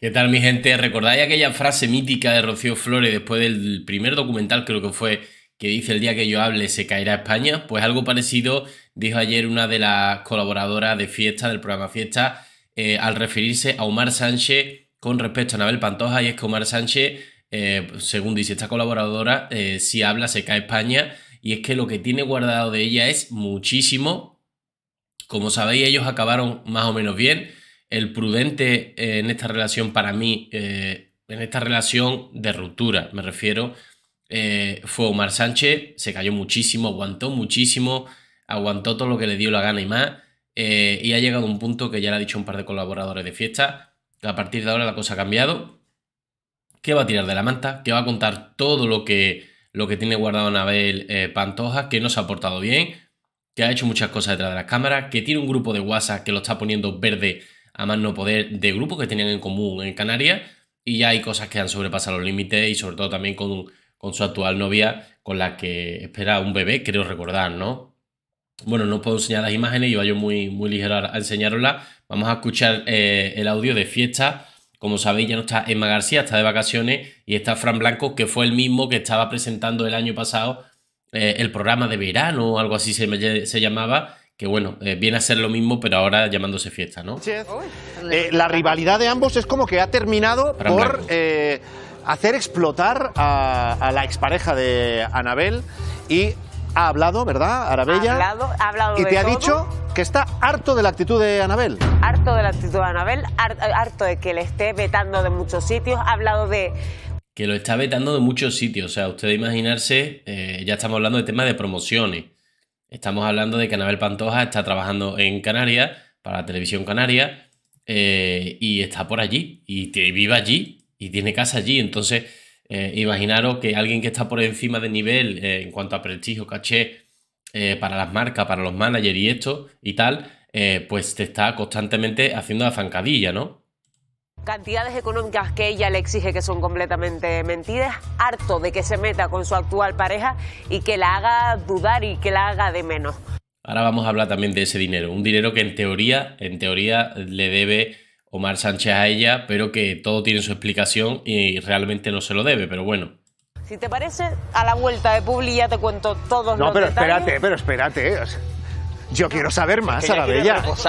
¿Qué tal, mi gente? ¿Recordáis aquella frase mítica de Rocío Flores después del primer documental, creo que fue, que dice el día que yo hable se caerá España? Pues algo parecido dijo ayer una de las colaboradoras de Fiesta, del programa Fiesta, eh, al referirse a Omar Sánchez con respecto a Anabel Pantoja, y es que Omar Sánchez, eh, según dice esta colaboradora, eh, si habla se cae España, y es que lo que tiene guardado de ella es muchísimo. Como sabéis, ellos acabaron más o menos bien el prudente eh, en esta relación para mí, eh, en esta relación de ruptura, me refiero, eh, fue Omar Sánchez, se cayó muchísimo, aguantó muchísimo, aguantó todo lo que le dio la gana y más, y ha llegado a un punto que ya le ha dicho un par de colaboradores de fiesta, que a partir de ahora la cosa ha cambiado, que va a tirar de la manta, que va a contar todo lo que, lo que tiene guardado Anabel Pantoja, que no se ha portado bien, que ha hecho muchas cosas detrás de las cámaras, que tiene un grupo de WhatsApp que lo está poniendo verde a más no poder de grupos que tenían en común en Canarias y ya hay cosas que han sobrepasado los límites y sobre todo también con, su actual novia con la que espera un bebé, creo recordar, ¿no? Bueno, no puedo enseñar las imágenes, iba yo muy, muy ligero a enseñaroslas. Vamos a escuchar eh, el audio de fiesta. Como sabéis, ya no está Emma García, está de vacaciones y está Fran Blanco, que fue el mismo que estaba presentando el año pasado eh, el programa de verano o algo así se, se llamaba que bueno, eh, viene a ser lo mismo, pero ahora llamándose fiesta, ¿no? Eh, la rivalidad de ambos es como que ha terminado por eh, hacer explotar a, la expareja de Anabel y ha hablado, ¿verdad, Arabella? Ha hablado, ha hablado Y te ha dicho que está harto de la actitud de Anabel. Harto de la actitud de Anabel, harto de que le esté vetando de muchos sitios, ha hablado de que lo está vetando de muchos sitios. O sea, usted imaginarse, ya estamos hablando de temas de promociones Estamos hablando de que Anabel Pantoja está trabajando en Canarias para la televisión canaria eh, y está por allí y vive allí y tiene casa allí. Entonces, eh, imaginaros que alguien que está por encima de nivel eh, en cuanto a prestigio, caché, para las marcas, para los managers y esto y tal, pues te está constantemente haciendo la zancadilla, ¿no? Cantidades económicas que ella le exige que son completamente mentidas harto de que se meta con su actual pareja y que la haga dudar y que la haga de menos. Ahora vamos a hablar también de ese dinero, un dinero que en teoría, en teoría le debe Omar Sánchez a ella, pero que todo tiene su explicación y realmente no se lo debe, pero bueno. Si te parece, a la vuelta de Publi ya te cuento todos los detalles. No, pero espérate, pero espérate. Yo quiero saber más, es que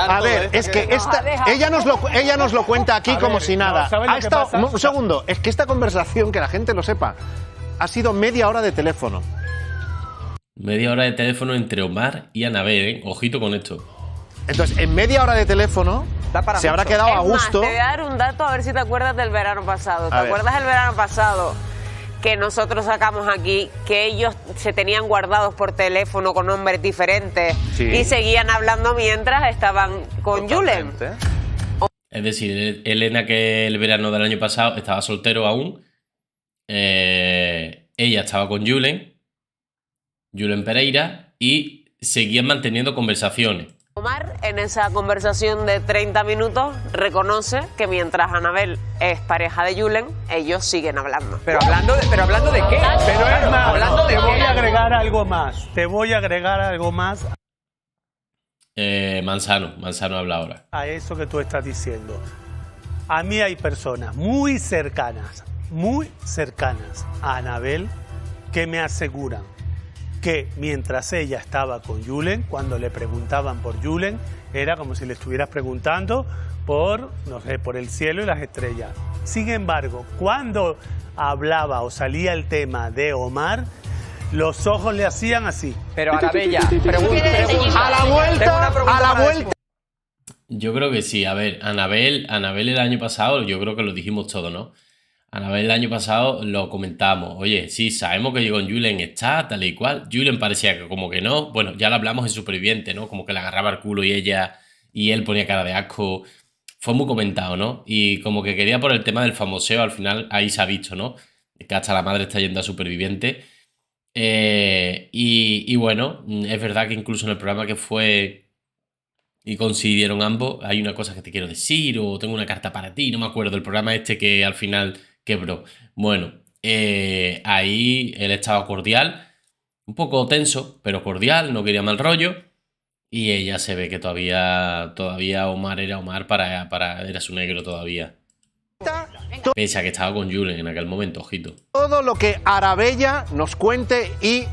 A ver, es que esta, ella, nos lo, ella nos lo cuenta aquí como si nada. ha un segundo, es que esta conversación, que la gente lo sepa, ha sido media hora de teléfono. Media hora de teléfono entre Omar y Anabel, ¿eh? Ojito con esto. Entonces, en media hora de teléfono, se habrá quedado a gusto. te voy a dar un dato a ver si te acuerdas del verano pasado. ¿Te acuerdas del verano pasado? que nosotros sacamos aquí, que ellos se tenían guardados por teléfono con nombres diferentes y seguían hablando mientras estaban con Julen. Es decir, Elena que el verano del año pasado estaba soltero aún, eh, ella estaba con Julen, Julen Pereira, y seguían manteniendo conversaciones. Omar, en esa conversación de 30 minutos, reconoce que mientras Anabel es pareja de Julen, ellos siguen hablando. Pero hablando de, pero hablando de qué? Pero es te voy a agregar algo más. Te voy a agregar algo más. Eh, Manzano, Manzano habla ahora. A eso que tú estás diciendo. A mí hay personas muy cercanas, muy cercanas a Anabel que me aseguran que mientras ella estaba con Julen, cuando le preguntaban por Julen, era como si le estuvieras preguntando por, no sé, por el cielo y las estrellas. Sin embargo, cuando hablaba o salía el tema de Omar, los ojos le hacían así. Pero pregunta, a la vuelta, a la vuelta. Yo creo que sí, a ver, Anabel, Anabel el año pasado, yo creo que lo dijimos todo, ¿no? A la vez el año pasado lo comentamos. Oye, sí, sabemos que llegó Julen está tal y cual. Julen parecía que como que no. Bueno, ya lo hablamos en Superviviente, ¿no? Como que le agarraba el culo y ella y él ponía cara de asco. Fue muy comentado, ¿no? Y como que quería por el tema del famoseo, al final ahí se ha visto, ¿no? Que hasta la madre está yendo a Superviviente. Eh, y, bueno, es verdad que incluso en el programa que fue y consiguieron ambos, hay una cosa que te quiero decir o tengo una carta para ti, no me acuerdo, el programa este que al final bro. Bueno, eh, ahí él estaba cordial, un poco tenso, pero cordial, no quería mal rollo. Y ella se ve que todavía, todavía Omar era Omar para, para era su negro todavía. Pese que estaba con Julen en aquel momento, ojito. Todo lo que Arabella nos cuente y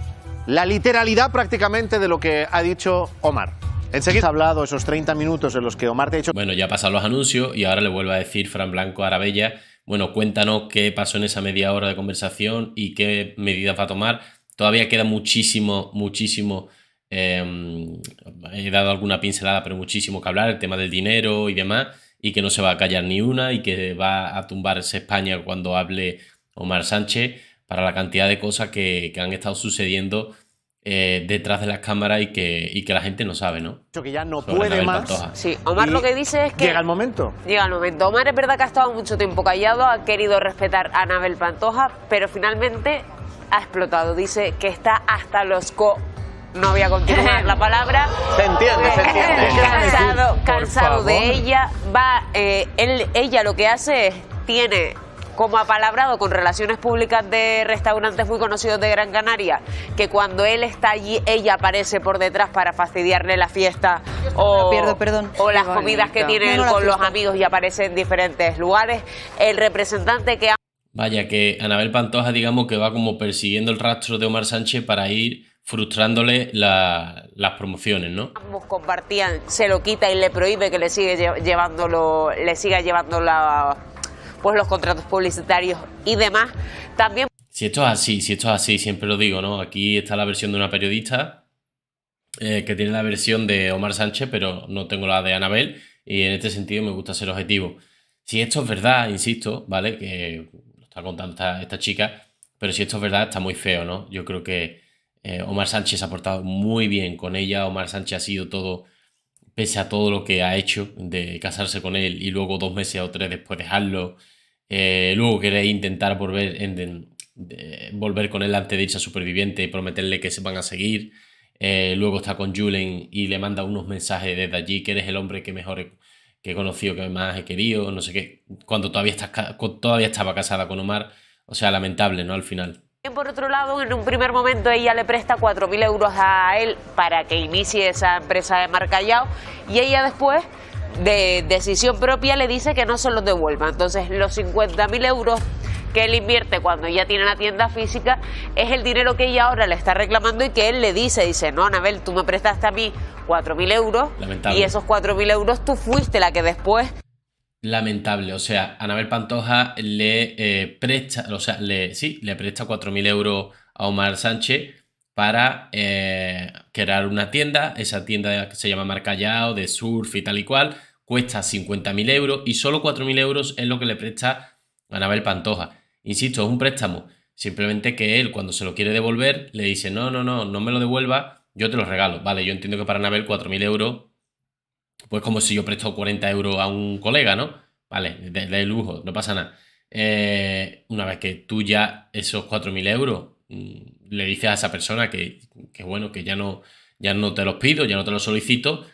la literalidad prácticamente de lo que ha dicho Omar. Enseguida ha hablado esos 30 minutos en los que Omar te ha dicho Bueno, ya pasan los anuncios y ahora le vuelvo a decir Fran Blanco a Arabella bueno, cuéntanos qué pasó en esa media hora de conversación y qué medidas va a tomar. Todavía queda muchísimo, muchísimo. Em, he dado alguna pincelada, pero muchísimo que hablar, el tema del dinero y demás, y que no se va a callar ni una y que va a tumbarse España cuando hable Omar Sánchez para la cantidad de cosas que, que han estado sucediendo eh, detrás de las cámaras y que, y que la gente no sabe, ¿no? Que ya no puede más. Sí, Omar lo que dice es que. Llega el momento. Llega el momento. Omar es verdad que ha estado mucho tiempo callado, ha querido respetar a Anabel Pantoja, pero finalmente ha explotado. Dice que está hasta los co no voy a continuar la palabra. Se entiende, se entiende. cansado, cansado de ella. Va, eh, ella lo que hace es tiene como ha palabrado con relaciones públicas de restaurantes muy conocidos de Gran Canaria, que cuando él está allí, ella aparece por detrás para fastidiarle la fiesta o, pierdo, o las comidas que tiene con los amigos y aparece en diferentes lugares. El representante que... Vaya, que Anabel Pantoja, digamos que va como persiguiendo el rastro de Omar Sánchez para ir frustrándole las promociones, ¿no? Ambos compartían, se lo quita y le prohíbe que le sigue llevándolo, le siga llevando la pues los contratos publicitarios y demás. También. Si esto es así, si esto es así, siempre lo digo, ¿no? Aquí está la versión de una periodista eh, que tiene la versión de Omar Sánchez, pero no tengo la de Anabel, y en este sentido me gusta ser objetivo. Si esto es verdad, insisto, ¿vale? Que lo está contando esta, chica, pero si esto es verdad, está muy feo, ¿no? Yo creo que eh, Omar Sánchez ha portado muy bien con ella, Omar Sánchez ha sido todo, pese a todo lo que ha hecho de casarse con él y luego dos meses o tres después dejarlo eh, luego queréis intentar volver, eh, volver con él ante dicha superviviente y prometerle que se van a seguir. Eh, luego está con Julen y le manda unos mensajes desde allí que eres el hombre que mejor he, que he conocido, que más he querido, no sé qué. Cuando todavía, todavía estaba casada con Omar. O sea, lamentable, ¿no? Al final. Por otro lado, en un primer momento ella le presta 4.000 euros a él para que inicie esa empresa de Callao y ella después de decisión propia le dice que no se los devuelva. Entonces, los 50 mil euros que él invierte cuando ella tiene la tienda física es el dinero que ella ahora le está reclamando y que él le dice, dice, no, Anabel, tú me prestaste a mí 4.000 euros y esos 4.000 euros tú fuiste la que después... Lamentable, o sea, Anabel Pantoja le eh, presta, o sea, le, sí, le presta 4.000 euros a Omar Sánchez para eh, crear una tienda. Esa tienda que se llama Marca Yao de surf y tal y cual. Cuesta 50.000 euros y solo 4.000 euros es lo que le presta Anabel Pantoja. Insisto, es un préstamo. Simplemente que él, cuando se lo quiere devolver, le dice: No, no, no, no me lo devuelva, yo te lo regalo. Vale, yo entiendo que para Anabel 4.000 euros, pues como si yo presto 40 euros a un colega, ¿no? Vale, de, lujo, no pasa nada. Eh, una vez que tú ya esos 4.000 euros mm, le dices a esa persona que, bueno, que ya no, ya no te los pido, ya no te los solicito,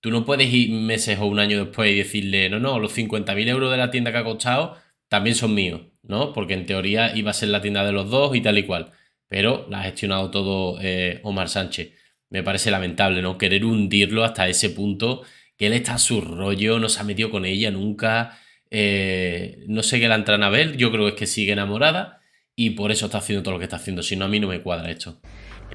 tú no puedes ir meses o un año después y decirle, no, no, los 50.000 euros de la tienda que ha costado también son míos, ¿no? Porque en teoría iba a ser la tienda de los dos y tal y cual. Pero la ha gestionado todo eh, Omar Sánchez. Me parece lamentable, ¿no? Querer hundirlo hasta ese punto que él está a su rollo, no se ha metido con ella nunca. Eh, no sé qué la a ver, yo creo es que sigue enamorada y por eso está haciendo todo lo que está haciendo, si no a mí no me cuadra esto.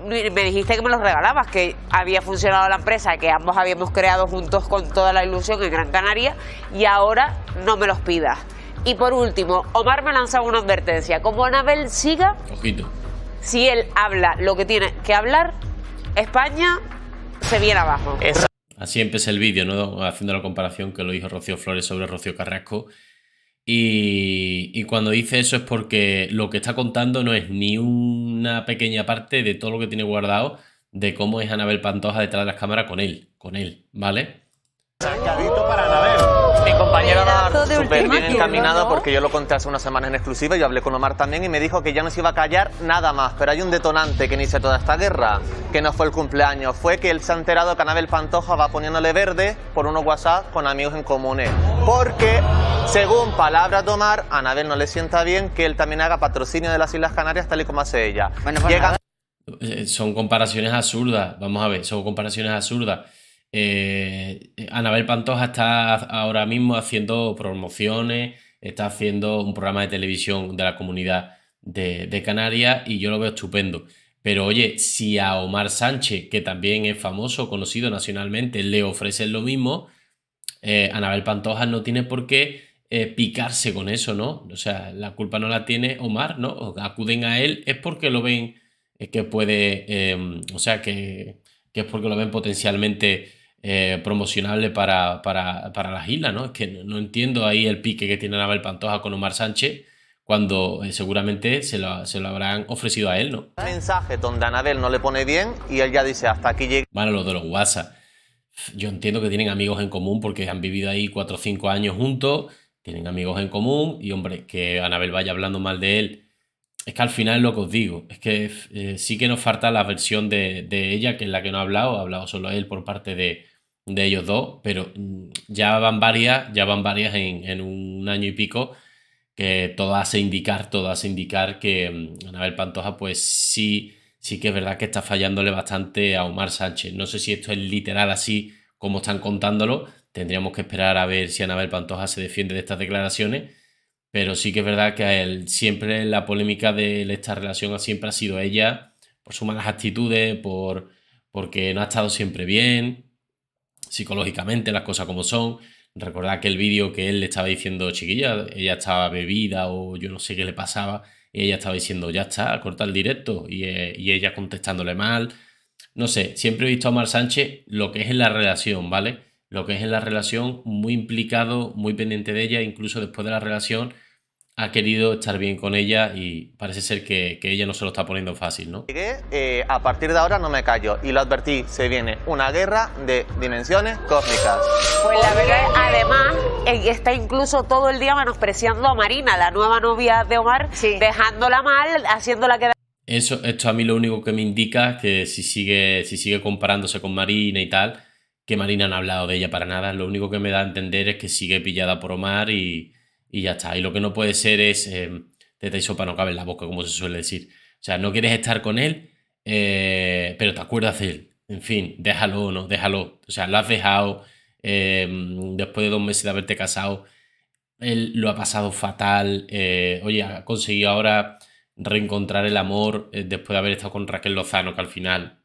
Me dijiste que me los regalabas, que había funcionado la empresa, que ambos habíamos creado juntos con toda la ilusión en Gran Canaria y ahora no me los pidas. Y por último, Omar me ha lanzado una advertencia. Como Anabel siga, Ojito. si él habla lo que tiene que hablar, España se viene abajo. Así empecé el vídeo, ¿no? haciendo la comparación que lo dijo Rocío Flores sobre Rocío Carrasco y, cuando dice eso es porque lo que está contando no es ni una pequeña parte de todo lo que tiene guardado de cómo es Anabel Pantoja detrás de las cámaras con él, con él, ¿vale? Sacadito para Anabel. Mi compañero Omar, súper bien encaminado porque yo lo conté hace unas semanas en exclusiva, yo hablé con Omar también y me dijo que ya no se iba a callar nada más, pero hay un detonante que inicia toda esta guerra, que no fue el cumpleaños, fue que él se ha enterado que Anabel Pantoja va poniéndole verde por unos WhatsApp con amigos en comunes porque, según palabras de Omar, a Anabel no le sienta bien que él también haga patrocinio de las Islas Canarias tal y como hace ella. Pues eh, son comparaciones absurdas, vamos a ver, son comparaciones absurdas. Eh, Anabel Pantoja está ahora mismo haciendo promociones, está haciendo un programa de televisión de la comunidad de, de Canarias y yo lo veo estupendo. Pero oye, si a Omar Sánchez, que también es famoso, conocido nacionalmente, le ofrecen lo mismo, eh, Anabel Pantoja no tiene por qué eh, picarse con eso, ¿no? O sea, la culpa no la tiene Omar, ¿no? acuden a él es porque lo ven que puede, em, o sea, que, que, es porque lo ven potencialmente eh, promocionable para, para, para las islas, ¿no? Es que no, entiendo ahí el pique que tiene Anabel Pantoja con Omar Sánchez cuando seguramente se lo, habrán ofrecido a él, ¿no? Mensaje donde Anabel no le pone bien y él ya dice hasta aquí llega. Bueno, lo de los WhatsApp yo entiendo que tienen amigos en común porque han vivido ahí cuatro o cinco años juntos, tienen amigos en común y hombre, que Anabel vaya hablando mal de él. Es que al final es lo que os digo, es que eh, sí que nos falta la versión de, de, ella, que es la que no ha hablado, ha hablado solo él por parte de, de ellos dos, pero mm, ya van varias, ya van varias en, en, un año y pico que todo hace indicar, todo hace indicar que mm, Anabel Pantoja pues sí sí que es verdad que está fallándole bastante a Omar Sánchez. No sé si esto es literal así como están contándolo. Tendríamos que esperar a ver si Anabel Pantoja se defiende de estas declaraciones. Pero sí que es verdad que a él siempre la polémica de esta relación siempre ha sido ella, por sus malas actitudes, por porque no ha estado siempre bien, psicológicamente, las cosas como son. Recordad que el vídeo que él le estaba diciendo, chiquilla, ella estaba bebida o yo no sé qué le pasaba, y ella estaba diciendo, ya está, corta el directo, y, eh, y ella contestándole mal. No sé, siempre he visto a Omar Sánchez lo que es en la relación, ¿vale? Lo que es en la relación, muy implicado, muy pendiente de ella, incluso después de la relación, ha querido estar bien con ella y parece ser que, que ella no se lo está poniendo fácil, ¿no? Eh, a partir de ahora no me callo y lo advertí, se viene una guerra de dimensiones cósmicas. Pues la verdad, además, eh, está incluso todo el día menospreciando a Marina, la nueva novia de Omar, dejándola mal, haciéndola quedar... Eso, esto a mí lo único que me indica es que si sigue, si sigue comparándose con Marina y tal, que Marina no ha hablado de ella para nada, lo único que me da a entender es que sigue pillada por Omar y y ya está. Y lo que no puede ser es eh, teta y sopa no cabe en la boca, como se suele decir. O sea, no quieres estar con él, eh, pero te acuerdas de él. En fin, déjalo o no, déjalo. O sea, lo has dejado eh, después de dos meses de haberte casado. Él lo ha pasado fatal. Eh, oye, ha conseguido ahora reencontrar el amor después de haber estado con Raquel Lozano, que al final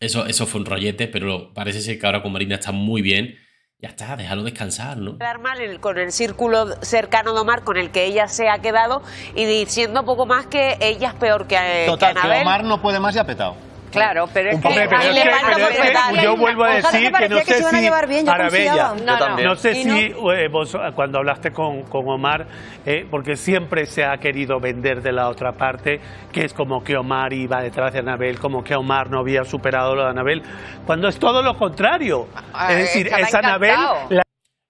eso, eso fue un rollete, pero parece ser que ahora con Marina está muy bien ya está, déjalo descansar, ¿no? Mal con el círculo cercano de Omar con el que ella se ha quedado y diciendo poco más que ella es peor que, eh, Total, que Omar no puede más y ha petado. Claro, pero es que, yo vuelvo a decir que, no sé si no, eh, sé si eh, cuando hablaste con, Omar, eh, porque siempre se ha querido vender de la otra parte, que es como que Omar iba detrás de Anabel, como que Omar no había superado lo de Anabel, cuando es todo lo contrario. Ah, es decir, es Anabel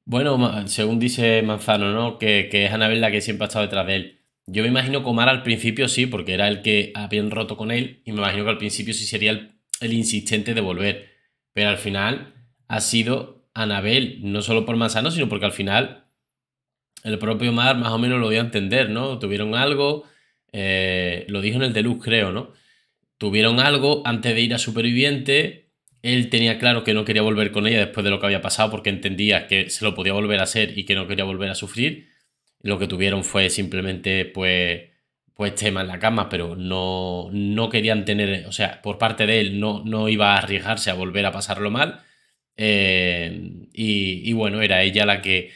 Bueno, según dice Manzano, ¿no? Que, que es Anabel la que siempre ha estado detrás de él. Yo me imagino que Omar al principio sí, porque era el que habían roto con él, y me imagino que al principio sí sería el, insistente de volver. Pero al final ha sido Anabel, no solo por Manzano, sino porque al final el propio Omar más o menos lo dio a entender, ¿no? Tuvieron algo, eh, lo dijo en el Deluxe, creo, ¿no? Tuvieron algo antes de ir a Superviviente. Él tenía claro que no quería volver con ella después de lo que había pasado porque entendía que se lo podía volver a hacer y que no quería volver a sufrir. Lo que tuvieron fue simplemente, pues, pues tema en la cama, pero no, no querían tener, o sea, por parte de él no, no iba a arriesgarse a volver a pasarlo mal. Eh, y, bueno, era ella la que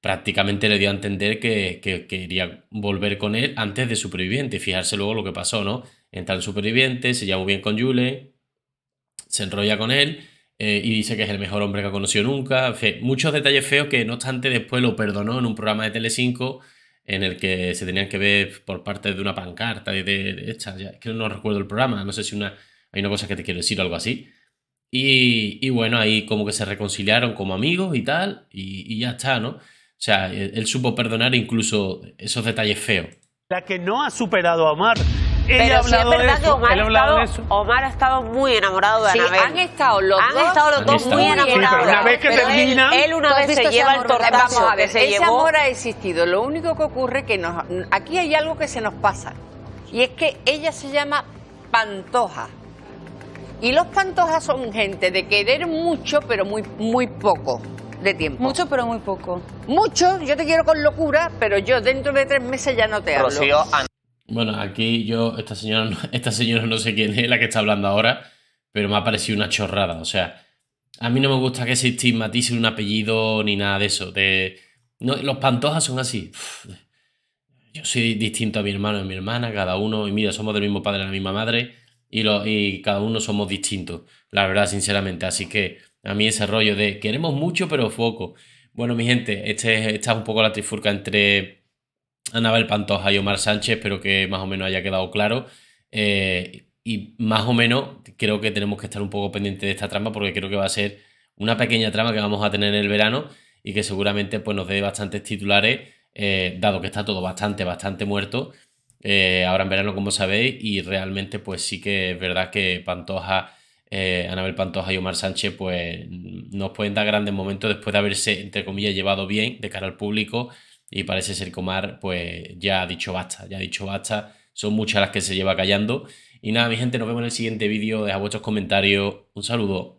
prácticamente le dio a entender que, que, quería volver con él antes de superviviente. Fijarse luego lo que pasó, ¿no? Entra el superviviente, se llama bien con Jule se enrolla con él eh, y dice que es el mejor hombre que ha conocido nunca. muchos detalles feos que no obstante después lo perdonó en un programa de Telecinco en el que se tenían que ver por parte de una pancarta de, de, es que no recuerdo el programa, no sé si una, hay una cosa que te quiero decir o algo así. Y, bueno, ahí como que se reconciliaron como amigos y tal, y, ya está, ¿no? O sea, él, él supo perdonar incluso esos detalles feos. La que no ha superado a Omar pero ha hablado es verdad que Omar ha, estado, Omar ha, estado, muy enamorado de sí, han estado los han dos, estado los muy enamorados. una vez que termina... Él, una vez se lleva el tortazo Vamos a ver, ese amor ha existido. Lo único que ocurre es que nos, aquí hay algo que se nos pasa. Y es que ella se llama Pantoja. Y los Pantojas son gente de querer mucho, pero muy, muy poco de tiempo. Mucho, pero muy poco. Mucho, yo te quiero con locura, pero yo dentro de tres meses ya no te hablo. Bueno, aquí yo, esta señora, esta señora no sé quién es la que está hablando ahora, pero me ha parecido una chorrada. O sea, a mí no me gusta que se estigmatice un apellido ni nada de eso. De, los pantojas son así. yo soy distinto a mi hermano y a mi hermana, cada uno, y mira, somos del mismo padre y la misma madre, y, y cada uno somos distintos, la verdad, sinceramente. Así que a mí ese rollo de queremos mucho, pero foco. Bueno, mi gente, este, esta es un poco la trifurca entre Anabel Pantoja y Omar Sánchez, espero que más o menos haya quedado claro. Eh, y más o menos creo que tenemos que estar un poco pendientes de esta trama porque creo que va a ser una pequeña trama que vamos a tener en el verano y que seguramente pues, nos dé bastantes titulares, eh, dado que está todo bastante, bastante muerto. Eh, ahora en verano, como sabéis, y realmente pues sí que es verdad que Pantoja, Anabel Pantoja y Omar Sánchez pues nos pueden dar grandes momentos después de haberse, entre comillas, llevado bien de cara al público y parece ser Comar, pues ya ha dicho basta, ya ha dicho basta. Son muchas las que se lleva callando. Y nada, mi gente, nos vemos en el siguiente vídeo. Deja vuestros comentarios. Un saludo.